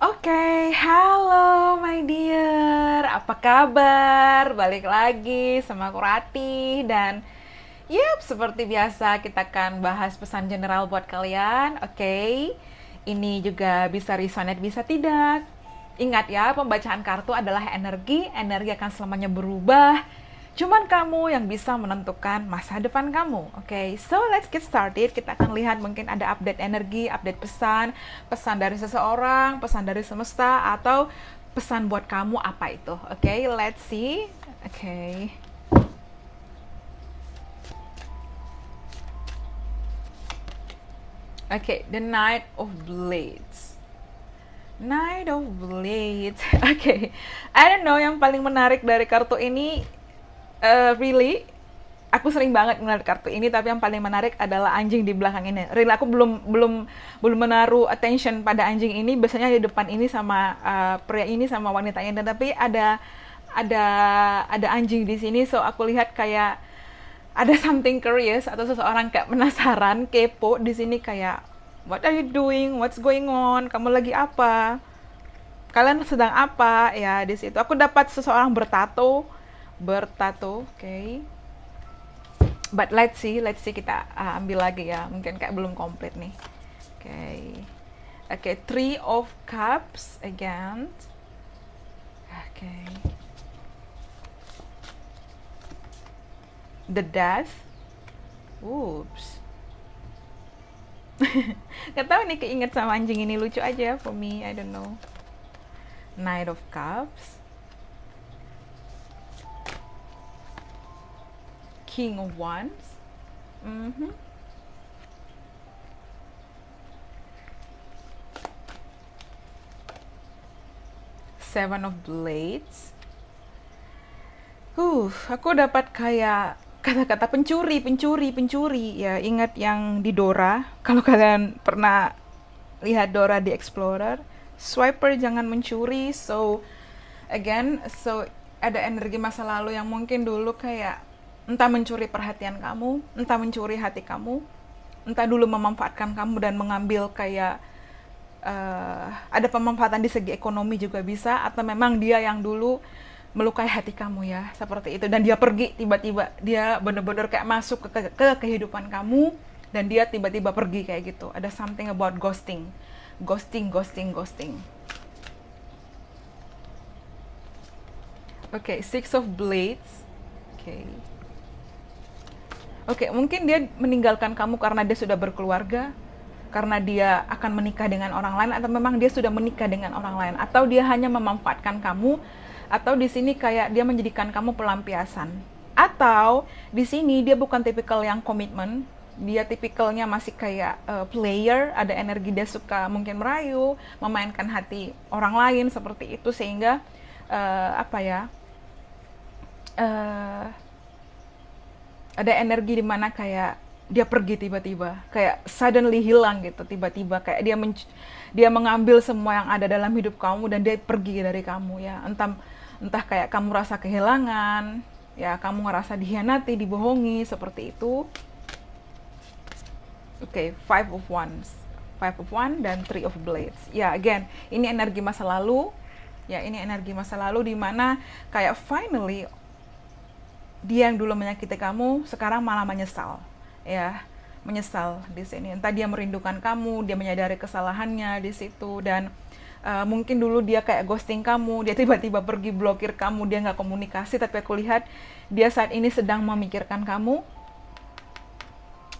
Oke, okay, halo my dear, apa kabar? Balik lagi sama aku Rati dan yep, seperti biasa kita akan bahas pesan general buat kalian, oke? Okay? Ini juga bisa resonate, bisa tidak. Ingat ya, pembacaan kartu adalah energi, energi akan selamanya berubah, Cuman kamu yang bisa menentukan masa depan kamu. Oke, okay? so let's get started. Kita akan lihat mungkin ada update energi, update pesan, pesan dari seseorang, pesan dari semesta, atau pesan buat kamu apa itu. Oke, okay? let's see. Oke. Okay. Oke, okay, the Knight of Blades. Knight of Blades. Oke, okay. I don't know yang paling menarik dari kartu ini uh, really aku sering banget ngeliat kartu ini tapi yang paling menarik adalah anjing di belakang ini. Really, aku belum belum belum menaruh attention pada anjing ini biasanya di depan ini sama uh, pria ini sama wanita ini tapi ada ada ada anjing di sini so aku lihat kayak ada something curious atau seseorang kayak penasaran kepo di sini kayak what are you doing what's going on kamu lagi apa kalian sedang apa ya di situ aku dapat seseorang bertato bertato, oke. Okay. But let's see, let's see kita uh, ambil lagi ya. Mungkin kayak belum komplit nih. Oke. Okay. Oke, okay, Three of Cups again. Oke. Okay. The Death. Oops. Gak tau nih keinget sama anjing ini lucu aja ya, for me, I don't know. Knight of Cups. King of Wands. Mm -hmm. Seven of Blades. Uh, aku dapat kayak kata-kata pencuri, pencuri, pencuri. Ya, ingat yang di Dora. Kalau kalian pernah lihat Dora di Explorer, swiper jangan mencuri. So again, so ada energi masa lalu yang mungkin dulu kayak entah mencuri perhatian kamu, entah mencuri hati kamu, entah dulu memanfaatkan kamu dan mengambil kayak uh, ada pemanfaatan di segi ekonomi juga bisa, atau memang dia yang dulu melukai hati kamu ya seperti itu dan dia pergi tiba-tiba dia bener-bener kayak masuk ke, ke, ke kehidupan kamu dan dia tiba-tiba pergi kayak gitu ada something about ghosting ghosting ghosting ghosting oke okay, six of blades oke okay. Oke, okay, mungkin dia meninggalkan kamu karena dia sudah berkeluarga, karena dia akan menikah dengan orang lain atau memang dia sudah menikah dengan orang lain atau dia hanya memanfaatkan kamu atau di sini kayak dia menjadikan kamu pelampiasan atau di sini dia bukan tipikal yang komitmen dia tipikalnya masih kayak uh, player ada energi dia suka mungkin merayu memainkan hati orang lain seperti itu sehingga uh, apa ya uh, ada energi di mana kayak dia pergi tiba-tiba kayak suddenly hilang gitu tiba-tiba kayak dia men dia mengambil semua yang ada dalam hidup kamu dan dia pergi dari kamu ya entah entah kayak kamu rasa kehilangan ya kamu ngerasa dikhianati dibohongi seperti itu oke okay, five of wands five of wands dan three of blades ya yeah, again ini energi masa lalu ya ini energi masa lalu di mana kayak finally dia yang dulu menyakiti kamu sekarang malah menyesal ya menyesal di sini entah dia merindukan kamu dia menyadari kesalahannya di situ dan uh, mungkin dulu dia kayak ghosting kamu dia tiba-tiba pergi blokir kamu dia nggak komunikasi tapi aku lihat dia saat ini sedang memikirkan kamu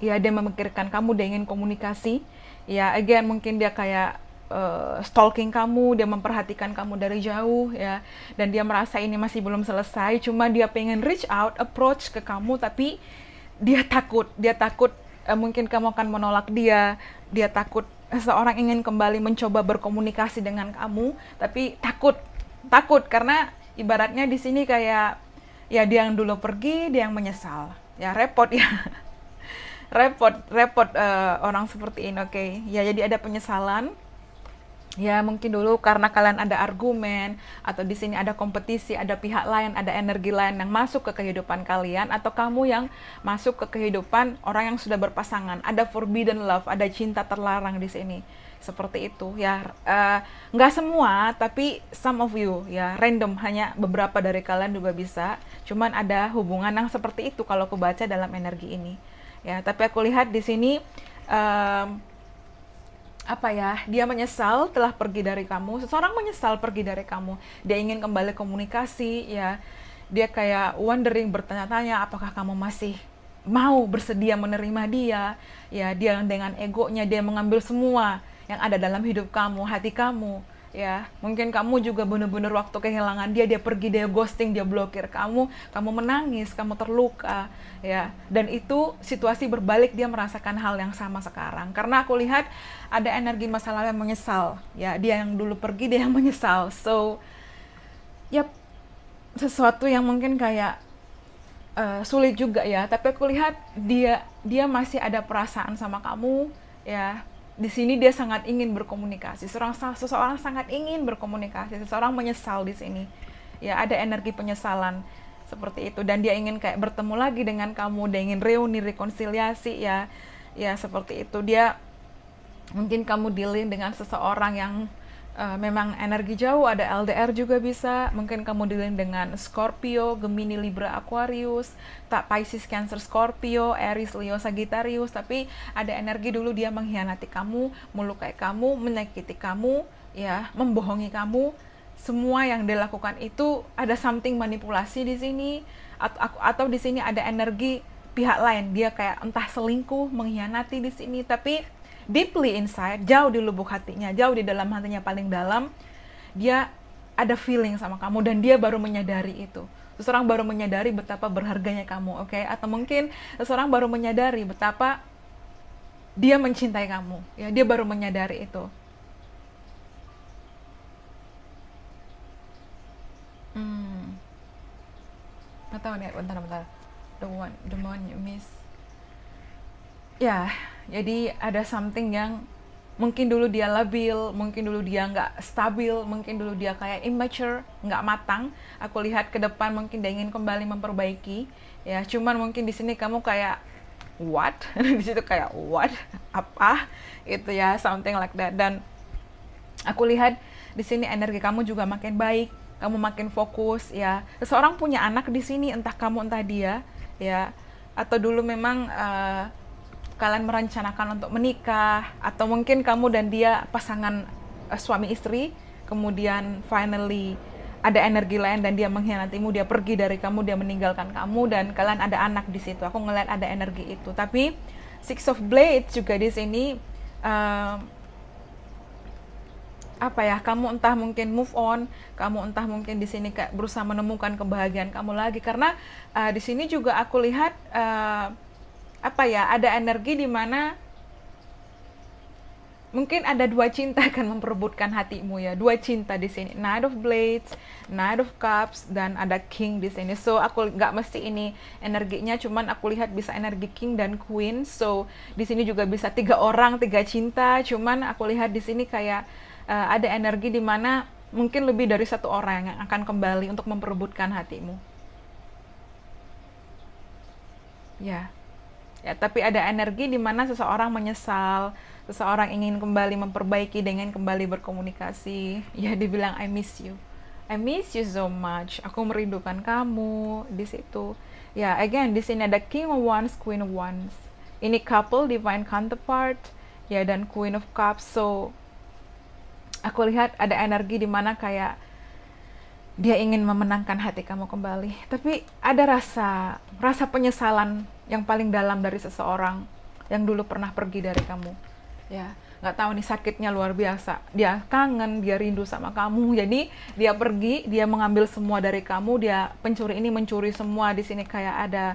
ya dia memikirkan kamu dia ingin komunikasi ya again mungkin dia kayak uh, stalking kamu, dia memperhatikan kamu dari jauh ya, dan dia merasa ini masih belum selesai, cuma dia pengen reach out, approach ke kamu, tapi dia takut, dia takut uh, mungkin kamu akan menolak dia, dia takut seorang ingin kembali mencoba berkomunikasi dengan kamu, tapi takut, takut karena ibaratnya di sini kayak ya dia yang dulu pergi, dia yang menyesal, ya repot ya repot repot uh, orang seperti ini oke okay. ya jadi ada penyesalan ya mungkin dulu karena kalian ada argumen atau di sini ada kompetisi, ada pihak lain, ada energi lain yang masuk ke kehidupan kalian atau kamu yang masuk ke kehidupan orang yang sudah berpasangan, ada forbidden love, ada cinta terlarang di sini seperti itu ya eh, nggak uh, semua tapi some of you ya random hanya beberapa dari kalian juga bisa cuman ada hubungan yang seperti itu kalau aku baca dalam energi ini ya tapi aku lihat di sini uh, apa ya dia menyesal telah pergi dari kamu seseorang menyesal pergi dari kamu dia ingin kembali komunikasi ya dia kayak wondering bertanya-tanya apakah kamu masih mau bersedia menerima dia ya dia dengan egonya dia mengambil semua yang ada dalam hidup kamu hati kamu ya mungkin kamu juga bener-bener waktu kehilangan dia dia pergi dia ghosting dia blokir kamu kamu menangis kamu terluka ya dan itu situasi berbalik dia merasakan hal yang sama sekarang karena aku lihat ada energi masa lalu yang menyesal ya dia yang dulu pergi dia yang menyesal so ya sesuatu yang mungkin kayak uh, sulit juga ya tapi aku lihat dia dia masih ada perasaan sama kamu ya di sini dia sangat ingin berkomunikasi. Seorang seseorang sangat ingin berkomunikasi, seseorang menyesal di sini. Ya, ada energi penyesalan seperti itu dan dia ingin kayak bertemu lagi dengan kamu, dia ingin reuni, rekonsiliasi ya. Ya, seperti itu. Dia mungkin kamu dealing dengan seseorang yang uh, memang energi jauh ada LDR juga bisa mungkin kamu dealing dengan Scorpio Gemini Libra Aquarius tak Pisces Cancer Scorpio Aries Leo Sagittarius tapi ada energi dulu dia mengkhianati kamu melukai kamu menyakiti kamu ya membohongi kamu semua yang dilakukan itu ada something manipulasi di sini atau atau di sini ada energi pihak lain dia kayak entah selingkuh mengkhianati di sini tapi deeply inside, jauh di lubuk hatinya, jauh di dalam hatinya paling dalam, dia ada feeling sama kamu dan dia baru menyadari itu. Seseorang baru menyadari betapa berharganya kamu, oke? Okay? Atau mungkin seseorang baru menyadari betapa dia mencintai kamu, ya dia baru menyadari itu. Hmm. tahu nih, bentar, bentar. The one, the one you miss. Ya, yeah jadi ada something yang mungkin dulu dia labil, mungkin dulu dia nggak stabil, mungkin dulu dia kayak immature, nggak matang. Aku lihat ke depan mungkin dia ingin kembali memperbaiki. Ya, cuman mungkin di sini kamu kayak what? di situ kayak what? Apa? Itu ya something like that. Dan aku lihat di sini energi kamu juga makin baik, kamu makin fokus ya. Seseorang punya anak di sini, entah kamu entah dia, ya. Atau dulu memang uh, kalian merencanakan untuk menikah atau mungkin kamu dan dia pasangan uh, suami istri kemudian finally ada energi lain dan dia mengkhianatimu dia pergi dari kamu dia meninggalkan kamu dan kalian ada anak di situ aku ngeliat ada energi itu tapi six of blades juga di sini uh, apa ya kamu entah mungkin move on kamu entah mungkin di sini kayak berusaha menemukan kebahagiaan kamu lagi karena uh, di sini juga aku lihat uh, apa ya ada energi di mana mungkin ada dua cinta akan memperebutkan hatimu ya dua cinta di sini Knight of Blades Knight of Cups dan ada King di sini so aku nggak mesti ini energinya cuman aku lihat bisa energi King dan Queen so di sini juga bisa tiga orang tiga cinta cuman aku lihat di sini kayak uh, ada energi di mana mungkin lebih dari satu orang yang akan kembali untuk memperebutkan hatimu ya yeah ya tapi ada energi di mana seseorang menyesal seseorang ingin kembali memperbaiki dengan kembali berkomunikasi ya dibilang I miss you I miss you so much aku merindukan kamu di situ ya again di sini ada King of Wands Queen of Wands ini couple divine counterpart ya dan Queen of Cups so aku lihat ada energi di mana kayak dia ingin memenangkan hati kamu kembali tapi ada rasa rasa penyesalan yang paling dalam dari seseorang yang dulu pernah pergi dari kamu ya nggak tahu nih sakitnya luar biasa dia kangen dia rindu sama kamu jadi dia pergi dia mengambil semua dari kamu dia pencuri ini mencuri semua di sini kayak ada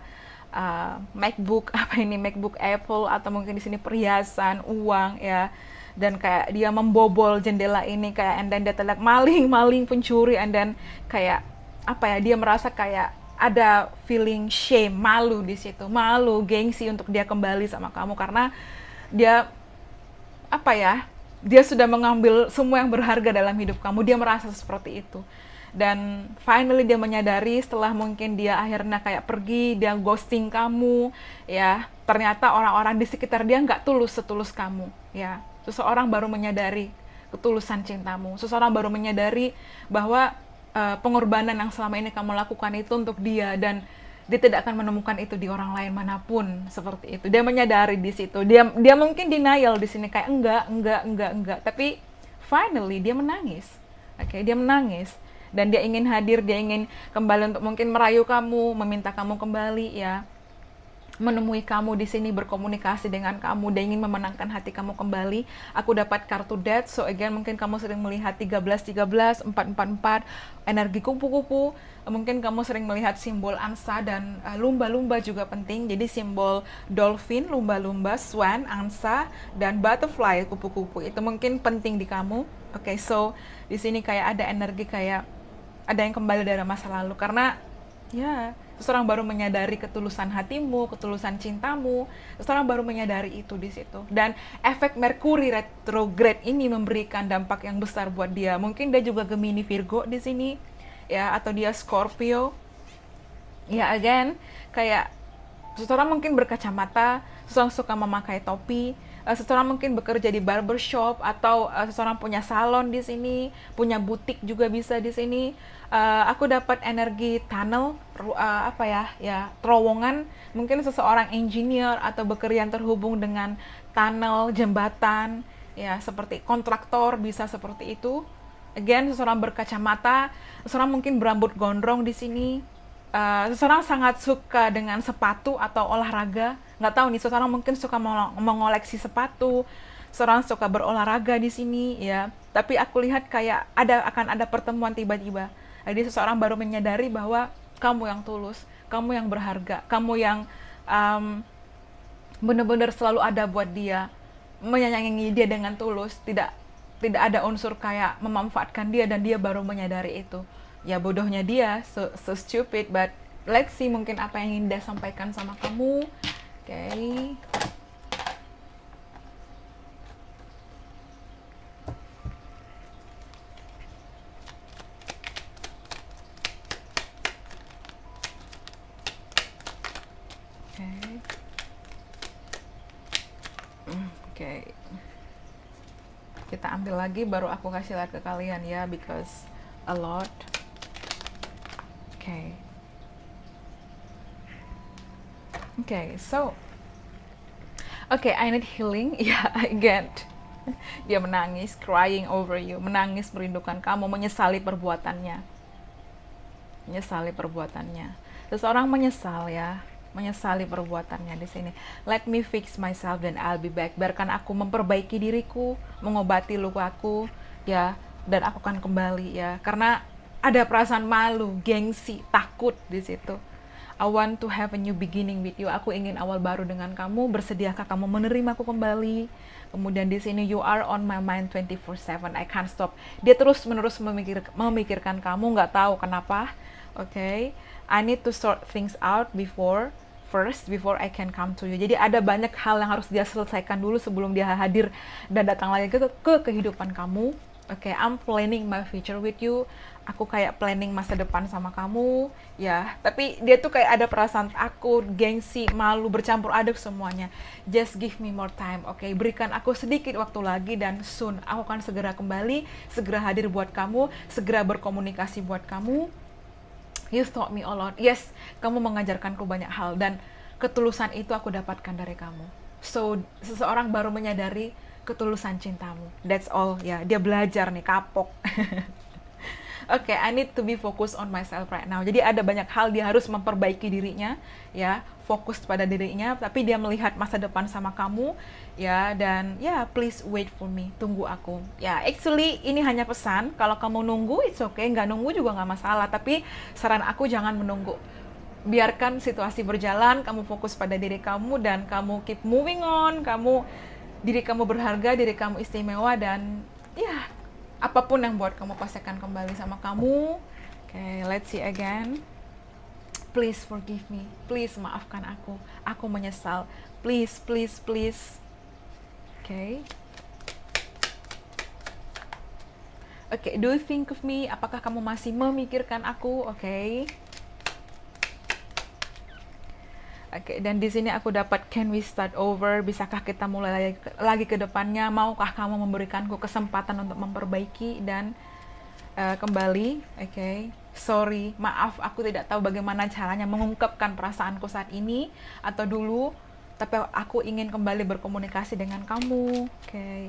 uh, MacBook apa ini MacBook Apple atau mungkin di sini perhiasan uang ya dan kayak dia membobol jendela ini kayak and then dia telak maling maling pencuri and then kayak apa ya dia merasa kayak ada feeling shame, malu di situ, malu, gengsi untuk dia kembali sama kamu karena dia apa ya? Dia sudah mengambil semua yang berharga dalam hidup kamu. Dia merasa seperti itu. Dan finally dia menyadari setelah mungkin dia akhirnya kayak pergi, dia ghosting kamu, ya. Ternyata orang-orang di sekitar dia nggak tulus setulus kamu, ya. Seseorang baru menyadari ketulusan cintamu. Seseorang baru menyadari bahwa uh, pengorbanan yang selama ini kamu lakukan itu untuk dia dan dia tidak akan menemukan itu di orang lain manapun seperti itu. Dia menyadari di situ. Dia dia mungkin denial di sini kayak enggak, enggak, enggak, enggak. Tapi finally dia menangis. Oke, okay, dia menangis dan dia ingin hadir, dia ingin kembali untuk mungkin merayu kamu, meminta kamu kembali ya menemui kamu di sini, berkomunikasi dengan kamu, dan ingin memenangkan hati kamu kembali. Aku dapat kartu death, so again mungkin kamu sering melihat 13-13, energi kupu-kupu, mungkin kamu sering melihat simbol angsa dan eh, lumba-lumba uh, juga penting, jadi simbol dolphin, lumba-lumba, swan, angsa, dan butterfly, kupu-kupu, itu mungkin penting di kamu. Oke, okay, so di sini kayak ada energi kayak ada yang kembali dari masa lalu, karena ya... Yeah, terus baru menyadari ketulusan hatimu ketulusan cintamu Seseorang baru menyadari itu di situ dan efek Merkuri retrograde ini memberikan dampak yang besar buat dia mungkin dia juga Gemini Virgo di sini ya atau dia Scorpio ya again kayak seseorang mungkin berkacamata seseorang suka memakai topi uh, seseorang mungkin bekerja di barbershop atau uh, seseorang punya salon di sini, punya butik juga bisa di sini. Uh, aku dapat energi tunnel uh, apa ya? Ya, terowongan mungkin seseorang engineer atau bekerja yang terhubung dengan tunnel, jembatan, ya seperti kontraktor bisa seperti itu. Again, seseorang berkacamata, seseorang mungkin berambut gondrong di sini Eh, seseorang sangat suka dengan sepatu atau olahraga nggak tahu nih seseorang mungkin suka mengoleksi sepatu seseorang suka berolahraga di sini ya tapi aku lihat kayak ada akan ada pertemuan tiba-tiba jadi seseorang baru menyadari bahwa kamu yang tulus kamu yang berharga kamu yang um, benar-benar selalu ada buat dia menyayangi dia dengan tulus tidak tidak ada unsur kayak memanfaatkan dia dan dia baru menyadari itu ya bodohnya dia so, so stupid but let's see mungkin apa yang ingin sampaikan sama kamu oke mm, okay. kita ambil lagi baru aku kasih lihat ke kalian ya because a lot Okay. Okay, so okay, I need healing. Yeah, I get. Dia menangis, crying over you, menangis merindukan kamu, menyesali perbuatannya. Menyesali perbuatannya. Seseorang menyesal ya, menyesali perbuatannya di sini. Let me fix myself and I'll be back. Biarkan aku memperbaiki diriku, mengobati lukaku, ya, dan aku akan kembali ya. Karena ada perasaan malu, gengsi, takut di situ. I want to have a new beginning with you. Aku ingin awal baru dengan kamu. Bersediakah kamu menerima aku kembali? Kemudian di sini you are on my mind 24/7. I can't stop. Dia terus menerus memikir, memikirkan kamu. Gak tahu kenapa. Oke. Okay? I need to sort things out before first before I can come to you. Jadi ada banyak hal yang harus dia selesaikan dulu sebelum dia hadir dan datang lagi ke, ke kehidupan kamu. Oke, okay, I'm planning my future with you aku kayak planning masa depan sama kamu ya tapi dia tuh kayak ada perasaan aku gengsi malu bercampur aduk semuanya just give me more time oke okay? berikan aku sedikit waktu lagi dan soon aku akan segera kembali segera hadir buat kamu segera berkomunikasi buat kamu you taught me a lot yes kamu mengajarkanku banyak hal dan ketulusan itu aku dapatkan dari kamu so seseorang baru menyadari ketulusan cintamu that's all ya yeah, dia belajar nih kapok oke okay, I need to be focused on myself right now jadi ada banyak hal dia harus memperbaiki dirinya ya fokus pada dirinya tapi dia melihat masa depan sama kamu ya dan ya yeah, please wait for me tunggu aku ya yeah, actually ini hanya pesan kalau kamu nunggu it's okay nggak nunggu juga nggak masalah tapi saran aku jangan menunggu biarkan situasi berjalan, kamu fokus pada diri kamu dan kamu keep moving on, kamu diri kamu berharga, diri kamu istimewa dan ya apapun yang buat kamu pastikan kembali sama kamu oke okay, let's see again please forgive me please maafkan aku aku menyesal please please please oke okay. Oke, okay, do you think of me? Apakah kamu masih memikirkan aku? Oke. Okay. okay, dan di sini aku dapat can we start over? Bisakah kita mulai lagi, lagi ke depannya? Maukah kamu memberikanku kesempatan untuk memperbaiki dan uh, kembali? Oke. Okay. Sorry, maaf aku tidak tahu bagaimana caranya mengungkapkan perasaanku saat ini atau dulu, tapi aku ingin kembali berkomunikasi dengan kamu. Oke. Okay.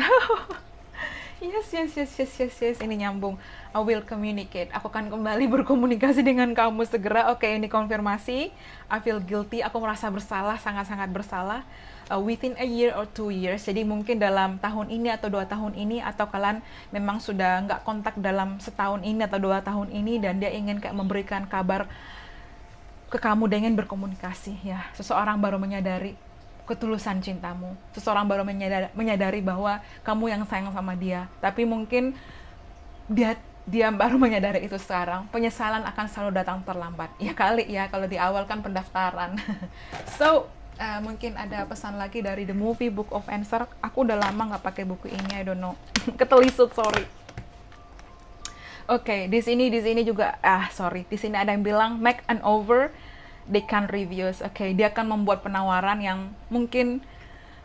yes, yes, yes, yes, yes, yes, ini nyambung. I will communicate. Aku akan kembali berkomunikasi dengan kamu segera. Oke, okay, ini konfirmasi. I feel guilty. Aku merasa bersalah, sangat-sangat bersalah. Uh, within a year or two years. Jadi mungkin dalam tahun ini atau dua tahun ini atau kalian memang sudah nggak kontak dalam setahun ini atau dua tahun ini dan dia ingin kayak memberikan kabar ke kamu dengan berkomunikasi ya. Seseorang baru menyadari ketulusan cintamu. Seseorang baru menyadari, menyadari bahwa kamu yang sayang sama dia, tapi mungkin dia dia baru menyadari itu sekarang. Penyesalan akan selalu datang terlambat. Ya kali ya kalau di awal kan pendaftaran. so Uh, mungkin ada pesan lagi dari The Movie Book of Answer. Aku udah lama nggak pakai buku ini, I don't know. Ketelisut, sorry. Oke, okay, di sini di sini juga ah sorry, di sini ada yang bilang make an over they can reviews. Oke, okay, dia akan membuat penawaran yang mungkin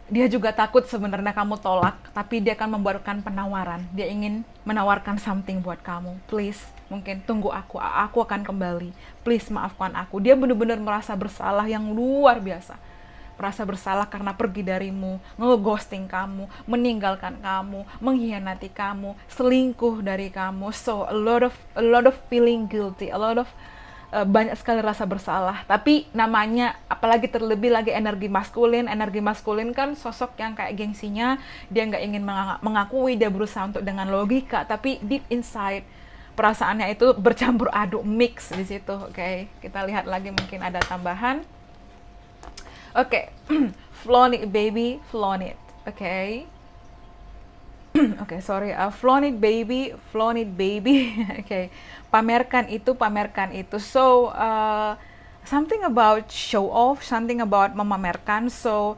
dia juga takut sebenarnya kamu tolak, tapi dia akan membuatkan penawaran. Dia ingin menawarkan something buat kamu. Please, mungkin tunggu aku, aku akan kembali. Please maafkan aku. Dia benar-benar merasa bersalah yang luar biasa merasa bersalah karena pergi darimu, ngeghosting kamu, meninggalkan kamu, mengkhianati kamu, selingkuh dari kamu. So a lot of a lot of feeling guilty, a lot of uh, banyak sekali rasa bersalah. Tapi namanya, apalagi terlebih lagi energi maskulin, energi maskulin kan sosok yang kayak gengsinya, dia nggak ingin mengakui, dia berusaha untuk dengan logika, tapi deep inside perasaannya itu bercampur aduk mix di situ. Oke, okay. kita lihat lagi mungkin ada tambahan. Oke, okay. flown it baby, flown it. Oke. Okay. okay, sorry, uh, flaunt it baby, flaunt it baby. okay, pamerkan itu, pamerkan itu. So uh, something about show off, something about memamerkan. So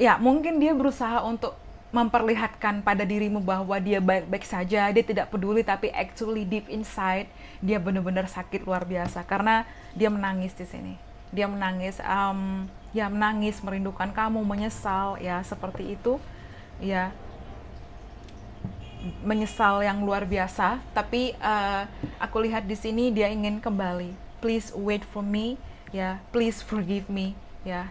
ya yeah, mungkin dia berusaha untuk memperlihatkan pada dirimu bahwa dia baik-baik saja, dia tidak peduli, tapi actually deep inside dia benar-benar sakit luar biasa karena dia menangis di sini. Dia menangis, um, ya menangis, merindukan kamu, menyesal, ya seperti itu, ya menyesal yang luar biasa, tapi uh, aku lihat di sini dia ingin kembali. Please wait for me, ya. Yeah. Please forgive me, ya. Yeah.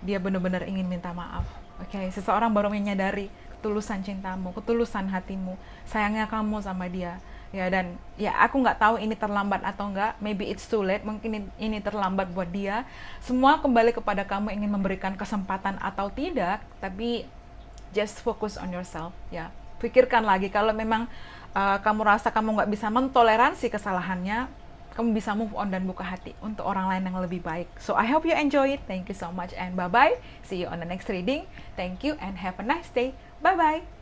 Dia benar-benar ingin minta maaf. Oke, okay? seseorang baru menyadari ketulusan cintamu, ketulusan hatimu, sayangnya kamu sama dia. Ya dan ya aku nggak tahu ini terlambat atau nggak. maybe it's too late, mungkin ini terlambat buat dia. Semua kembali kepada kamu ingin memberikan kesempatan atau tidak, tapi just focus on yourself, ya. Yeah pikirkan lagi kalau memang uh, kamu rasa kamu nggak bisa mentoleransi kesalahannya kamu bisa move on dan buka hati untuk orang lain yang lebih baik so I hope you enjoy it thank you so much and bye bye see you on the next reading thank you and have a nice day bye bye